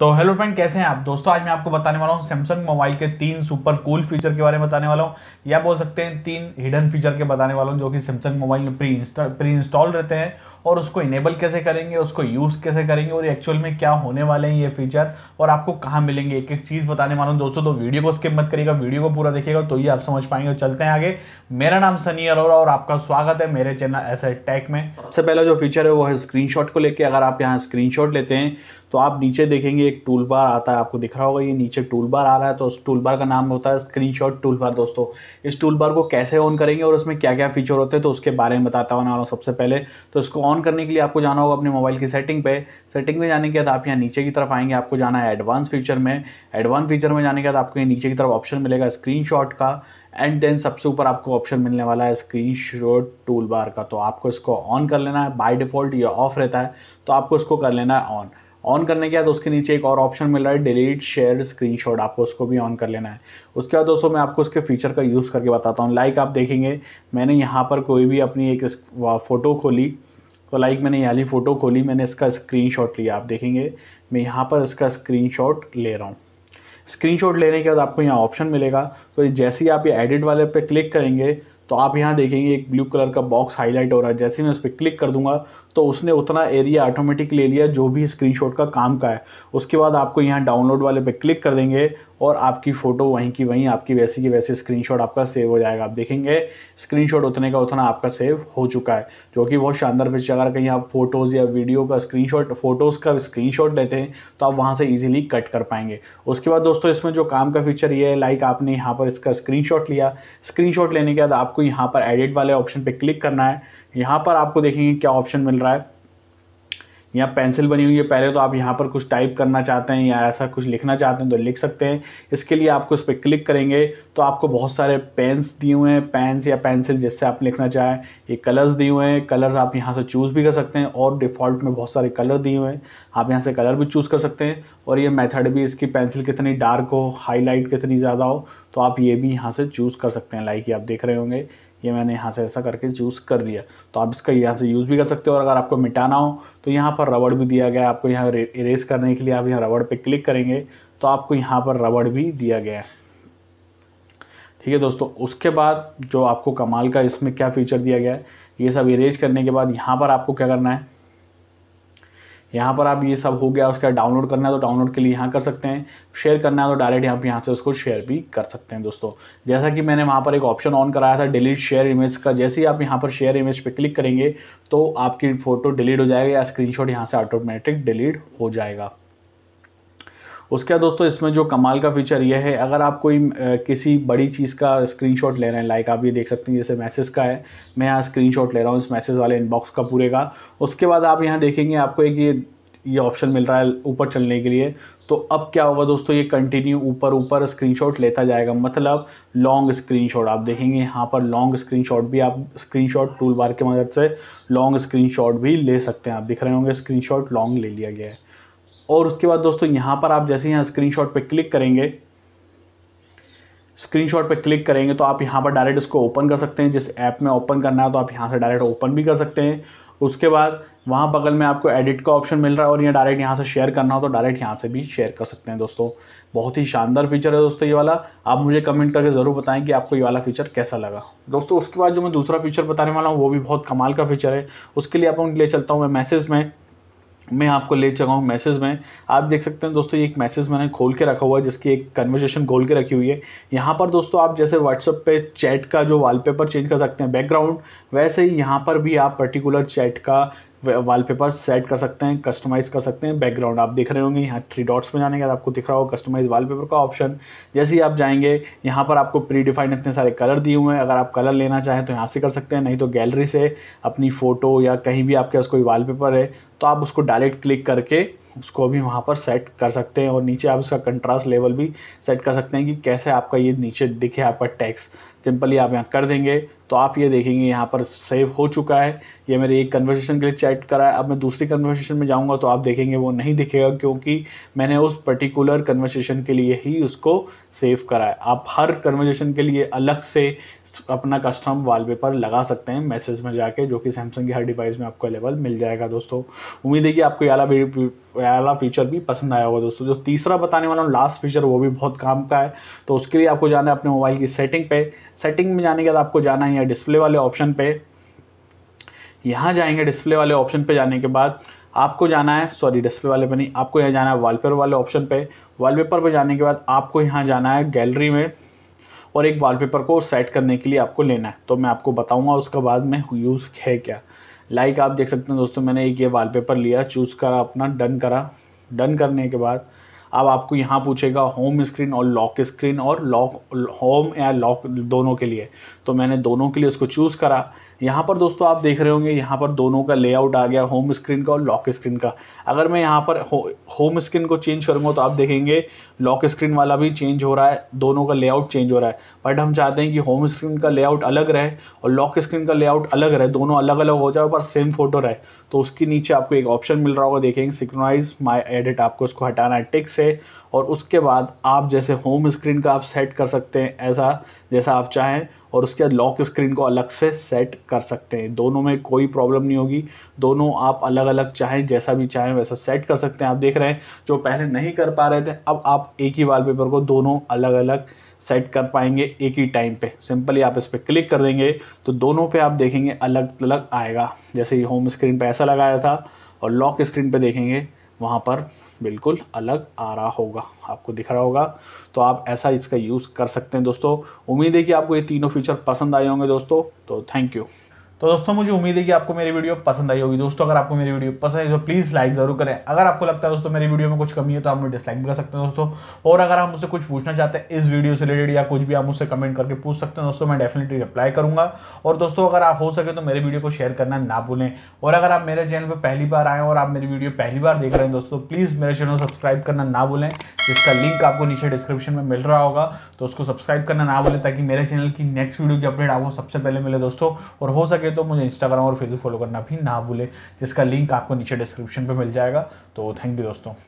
तो hello friend कैसे हैं आप दोस्तों आज मैं आपको बताने वाला हूँ सैमसंग मोबाइल के तीन सुपर कूल फीचर के बारे में बताने वाला हूँ या बोल सकते हैं तीन हिडन फीचर के बताने वाला हूं जो कि सैमसंग मोबाइल में प्री इंस्टॉल प्री इंस्टॉल रहते हैं और उसको इनेबल कैसे करेंगे उसको यूज़ कैसे करेंगे और एक्चुअल में क्या होने वाले हैं ये फीचर और आपको कहाँ मिलेंगे एक एक चीज़ बताने वाला हूँ दोस्तों तो वीडियो को स्किप मत करिएगा वीडियो को पूरा देखिएगा तो ये आप समझ पाएंगे तो चलते हैं आगे मेरा नाम सनी अरोरा और आपका स्वागत है मेरे चैनल एस टेक में सबसे पहला जो फीचर है वो है स्क्रीन को लेकर अगर आप यहाँ स्क्रीन लेते हैं तो आप नीचे देखेंगे एक टूल बार आता है आपको दिख रहा होगा ये नीचे टूल बार आ रहा है तो उस टूल बार का नाम होता है स्क्रीन शॉट टूल बार दोस्तों इस टूल बार को कैसे ऑन करेंगे और उसमें क्या क्या फीचर होते हैं तो उसके बारे में बताता हूँ ना सबसे पहले तो इसको ऑन करने के लिए आपको जाना होगा अपने मोबाइल की सेटिंग पे सेटिंग में जाने के बाद आप यहाँ नीचे की तरफ आएंगे आपको जाना है एडवांस फीचर में एडवांस फीचर में जाने के बाद आपको नीचे की तरफ ऑप्शन मिलेगा स्क्रीनशॉट का एंड देन सबसे ऊपर आपको ऑप्शन मिलने वाला है स्क्रीन शॉट टूल बार का तो आपको इसको ऑन कर लेना है बाई डिफ़ॉल्ट ये ऑफ रहता है तो आपको इसको कर लेना है ऑन ऑन करने के बाद उसके नीचे एक और ऑप्शन मिल रहा है डिलीट शेयर स्क्रीनशॉट आपको उसको भी ऑन कर लेना है उसके बाद दोस्तों मैं आपको उसके फीचर का यूज़ करके बताता हूँ लाइक आप देखेंगे मैंने यहाँ पर कोई भी अपनी एक फ़ोटो खोली तो लाइक मैंने यहाँ फ़ोटो खोली मैंने इसका स्क्रीनशॉट लिया आप देखेंगे मैं यहाँ पर इसका स्क्रीनशॉट ले रहा हूँ स्क्रीनशॉट लेने के बाद आपको यहाँ ऑप्शन मिलेगा तो जैसे ही आप ये एडिट वाले पे क्लिक करेंगे तो आप यहाँ देखेंगे एक ब्लू कलर का बॉक्स हाईलाइट हो रहा है जैसे मैं उस पर क्लिक कर दूंगा तो उसने उतना एरिया ऑटोमेटिक ले लिया जो भी स्क्रीनशॉट का काम का है उसके बाद आपको यहाँ डाउनलोड वाले पे क्लिक कर देंगे और आपकी फ़ोटो वहीं की वहीं आपकी वैसी की वैसे स्क्रीनशॉट आपका सेव हो जाएगा आप देखेंगे स्क्रीनशॉट उतने का उतना आपका सेव हो चुका है जो कि बहुत शानदार फीचर अगर कहीं आप फोटोज़ या वीडियो का स्क्रीनशॉट फोटोज़ का स्क्रीनशॉट लेते हैं तो आप वहाँ से ईजिली कट कर पाएंगे उसके बाद दोस्तों इसमें जो काम का फीचर ये है लाइक आपने यहाँ पर इसका स्क्रीन लिया स्क्रीन लेने के बाद आपको यहाँ पर एडिट वाले ऑप्शन पर क्लिक करना है यहाँ पर आपको देखेंगे क्या ऑप्शन मिल रहा है यहाँ पेंसिल बनी हुई है पहले तो आप यहाँ पर कुछ टाइप करना चाहते हैं या ऐसा कुछ लिखना चाहते हैं तो लिख सकते हैं इसके लिए आपको इस पर क्लिक करेंगे तो आपको बहुत सारे पेंस दिए हुए हैं पेन्स या पेंसिल जिससे आप लिखना चाहें ये कलर्स दिए हुए हैं कलर्स आप यहाँ से चूज़ भी कर सकते हैं और डिफ़ॉल्ट में बहुत सारे कलर दिए हुए हैं आप यहाँ से कलर भी चूज़ कर सकते हैं और ये मेथड भी इसकी पेंसिल कितनी डार्क हो हाईलाइट कितनी ज़्यादा हो तो आप ये भी यहाँ से चूज़ कर सकते हैं लाइक ये आप देख रहे होंगे ये मैंने यहाँ से ऐसा करके चूज़ कर दिया तो आप इसका यहाँ से यूज़ भी कर सकते हो और अगर आपको मिटाना हो तो यहाँ पर रबड़ भी दिया गया है आपको यहाँ इरेज करने के लिए आप यहाँ रबड़ पे क्लिक करेंगे तो आपको यहाँ पर रबड़ भी दिया गया है ठीक है दोस्तों उसके बाद जो आपको कमाल का इसमें क्या फीचर दिया गया है ये सब इरेज करने के बाद यहाँ पर आपको क्या करना है यहाँ पर आप ये सब हो गया उसका डाउनलोड करना है तो डाउनलोड के लिए यहाँ कर सकते हैं शेयर करना है तो डायरेक्ट यहाँ पर यहाँ से उसको शेयर भी कर सकते हैं दोस्तों जैसा कि मैंने वहाँ पर एक ऑप्शन ऑन कराया था डिलीट शेयर इमेज का जैसे ही आप यहाँ पर शेयर इमेज पर क्लिक करेंगे तो आपकी फ़ोटो डिलीट हो जाएगा या स्क्रीन शॉट यहाँ से ऑटोमेटिक डिलीट हो जाएगा उसके बाद दोस्तों इसमें जो कमाल का फीचर ये है अगर आप कोई किसी बड़ी चीज़ का स्क्रीनशॉट ले रहे हैं लाइक आप ये देख सकते हैं जैसे मैसेज का है मैं यहाँ स्क्रीनशॉट ले रहा हूँ इस मैसेज वाले इनबॉक्स का पूरे का उसके बाद आप यहाँ देखेंगे आपको एक ये ये ऑप्शन मिल रहा है ऊपर चलने के लिए तो अब क्या होगा दोस्तों ये कंटिन्यू ऊपर ऊपर स्क्रीनशॉट लेता जाएगा मतलब लॉन्ग स्क्रीनशॉट आप देखेंगे यहाँ पर लॉन्ग स्क्रीनशॉट भी आप स्क्रीनशॉट टूल बार की मदद से लॉन्ग स्क्रीनशॉट भी ले सकते हैं आप दिख रहे होंगे स्क्रीनशॉट लॉन्ग ले लिया गया है और उसके बाद दोस्तों यहाँ पर आप जैसे यहाँ स्क्रीनशॉट पे क्लिक करेंगे स्क्रीनशॉट पे क्लिक करेंगे तो आप यहाँ पर डायरेक्ट इसको ओपन कर सकते हैं जिस ऐप में ओपन करना है तो आप यहाँ से डायरेक्ट ओपन भी कर सकते हैं उसके बाद वहाँ बगल में आपको एडिट का ऑप्शन मिल रहा है और यहाँ डायरेक्ट यहाँ से शेयर करना हो तो डायरेक्ट यहाँ से भी शेयर कर सकते हैं दोस्तों बहुत ही शानदार फीचर है दोस्तों ये वाला आप मुझे कमेंट करके ज़रूर बताएं कि आपको ये वाला फीचर कैसा लगा दोस्तों उसके बाद जो मैं दूसरा फीचर बताने वाला हूँ वो भी बहुत कमाल का फीचर है उसके लिए आप उनके लिए चलता हूँ मैं मैसेज में मैं आपको ले चुका हूँ मैसेज में आप देख सकते हैं दोस्तों ये एक मैसेज मैंने खोल के रखा हुआ है जिसकी एक कन्वर्सेशन खोल के रखी हुई है यहाँ पर दोस्तों आप जैसे व्हाट्सअप पे चैट का जो वॉलपेपर चेंज कर सकते हैं बैकग्राउंड वैसे ही यहाँ पर भी आप पर्टिकुलर चैट का वॉलपेपर सेट कर सकते हैं कस्टमाइज़ कर सकते हैं बैकग्राउंड आप देख रहे होंगे यहाँ थ्री डॉट्स में जाने के बाद आपको दिख रहा होगा कस्टमाइज़ वॉलपेपर का ऑप्शन जैसे ही आप जाएंगे यहाँ पर आपको प्री डिफाइंड इतने सारे कलर दिए हुए हैं अगर आप कलर लेना चाहें तो यहाँ से कर सकते हैं नहीं तो गैलरी से अपनी फ़ोटो या कहीं भी आपके पास कोई वाल है तो आप उसको डायरेक्ट क्लिक करके उसको भी वहाँ पर सेट कर सकते हैं और नीचे आप उसका कंट्रास्ट लेवल भी सेट कर सकते हैं कि कैसे आपका ये नीचे दिखे आपका टैक्स सिंपली आप यहाँ कर देंगे तो आप ये देखेंगे यहाँ पर सेव हो चुका है ये मेरे एक कन्वर्सेशन के लिए चैट करा है अब मैं दूसरी कन्वर्सेशन में जाऊँगा तो आप देखेंगे वो नहीं दिखेगा क्योंकि मैंने उस पर्टिकुलर कन्वर्सेशन के लिए ही उसको सेव करा है आप हर कन्वर्सेशन के लिए अलग से अपना कस्टम वॉलपेपर लगा सकते हैं मैसेज में जाके जो कि सैमसंग के हर डिवाइस में आपको अवेलेबल मिल जाएगा दोस्तों उम्मीद है कि आपको ये वाला वाला फीचर भी पसंद आया होगा दोस्तों जो तीसरा बताने वाला हूँ लास्ट फीचर वो भी बहुत काम का है तो उसके लिए आपको जाना है अपने मोबाइल की सेटिंग पे सेटिंग में जाने के बाद आपको जाना है या डिस्प्ले वाले ऑप्शन पे यहाँ जाएंगे डिस्प्ले वाले ऑप्शन पे जाने के बाद आपको जाना है सॉरी डिस्प्ले वाले पे नहीं आपको यहाँ जाना है वॉलपेपर वाले ऑप्शन पे वॉलपेपर पे जाने के बाद आपको यहाँ जाना है गैलरी में और एक वॉलपेपर को सेट करने के लिए आपको लेना है तो मैं आपको बताऊँगा उसका बाद में यूज़ है क्या लाइक like आप देख सकते हैं दोस्तों मैंने एक ये वॉलपेपर लिया चूज़ करा अपना डन करा डन करने के बाद अब आपको यहाँ पूछेगा होम स्क्रीन और लॉक स्क्रीन और लॉक होम या लॉक दोनों के लिए तो मैंने दोनों के लिए उसको चूज़ करा यहाँ पर दोस्तों आप देख रहे होंगे यहाँ पर दोनों का लेआउट आ गया होम स्क्रीन का और लॉक स्क्रीन का अगर मैं यहाँ पर हो, होम स्क्रीन को चेंज करूँगा तो आप देखेंगे लॉक स्क्रीन वाला भी चेंज हो रहा है दोनों का लेआउट चेंज हो रहा है बट हम चाहते हैं कि होम स्क्रीन का लेआउट अलग रहे और लॉक स्क्रीन का लेआउट अलग रहे दोनों अलग अलग हो जाए पर सेम फोटो रहे तो उसके नीचे आपको एक ऑप्शन मिल रहा होगा देखेंगे सिक्रोनाइज माई एडिट आपको उसको हटाना है टिक से और उसके बाद आप जैसे होम स्क्रीन का आप सेट कर सकते हैं ऐसा जैसा आप चाहें और उसके बाद लॉक स्क्रीन को अलग से सेट कर सकते हैं दोनों में कोई प्रॉब्लम नहीं होगी दोनों आप अलग अलग चाहें जैसा भी चाहें वैसा सेट कर सकते हैं आप देख रहे हैं जो पहले नहीं कर पा रहे थे अब आप एक ही वॉलपेपर को दोनों अलग अलग सेट कर पाएंगे एक ही टाइम पे सिंपली आप इस पर क्लिक कर देंगे तो दोनों पे आप देखेंगे अलग अलग आएगा जैसे ये होम स्क्रीन पे ऐसा लगाया था और लॉक स्क्रीन पे देखेंगे वहाँ पर बिल्कुल अलग आ रहा होगा आपको दिख रहा होगा तो आप ऐसा इसका यूज़ कर सकते हैं दोस्तों उम्मीद है कि आपको ये तीनों फीचर पसंद आए होंगे दोस्तों तो थैंक यू तो दोस्तों मुझे उम्मीद है कि आपको मेरी वीडियो पसंद आई होगी दोस्तों अगर आपको मेरी वीडियो पसंद है तो प्लीज़ लाइक जरूर करें अगर आपको लगता है दोस्तों मेरी वीडियो में कुछ कमी है तो आप मुझे डिसलाइक भी कर सकते हैं दोस्तों और अगर आप मुझसे कुछ पूछना चाहते हैं इस वीडियो से रिलेटेड या कुछ भी आप मुझसे कमेंट करके पूछ सकते हैं दोस्तों मैं डेफिनेटली रिप्लाई करूंगा और दोस्तों अगर आप हो सके तो मेरे वीडियो को शेयर करना ना भूलें और अगर आप मेरे चैनल पर पहली बार आए और आप मेरी वीडियो पहली बार देख रहे हैं दोस्तों प्लीज़ मेरे चैनल को सब्सक्राइब करना ना भूलें जिसका लिंक आपको नीचे डिस्क्रिप्शन में मिल रहा होगा तो उसको सब्सक्राइब करना ना भूलें ताकि मेरे चैनल की नेक्स्ट वीडियो की अपडेट आपको सबसे पहले मिले दोस्तों और हो सके सके तो मुझे इंस्टाग्राम और फेसबुक फॉलो करना भी ना भूलें जिसका लिंक आपको नीचे डिस्क्रिप्शन पर मिल जाएगा तो थैंक यू दोस्तों